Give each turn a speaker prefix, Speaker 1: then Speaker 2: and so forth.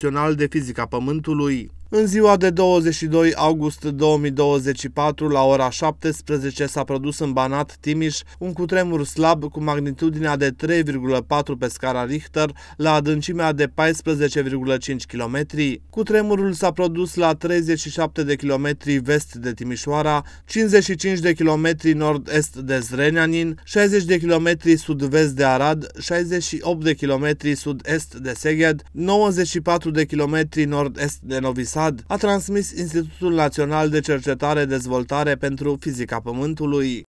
Speaker 1: Național de Fizica Pământului în ziua de 22 august 2024, la ora 17, s-a produs în Banat, Timiș, un cutremur slab cu magnitudinea de 3,4 pe scara Richter la adâncimea de 14,5 km. Cutremurul s-a produs la 37 de km vest de Timișoara, 55 de km nord-est de Zrenianin, 60 de km sud-vest de Arad, 68 de km sud-est de Seged, 94 de km nord-est de Novi Sad, Sad, a transmis Institutul Național de Cercetare Dezvoltare pentru Fizica Pământului.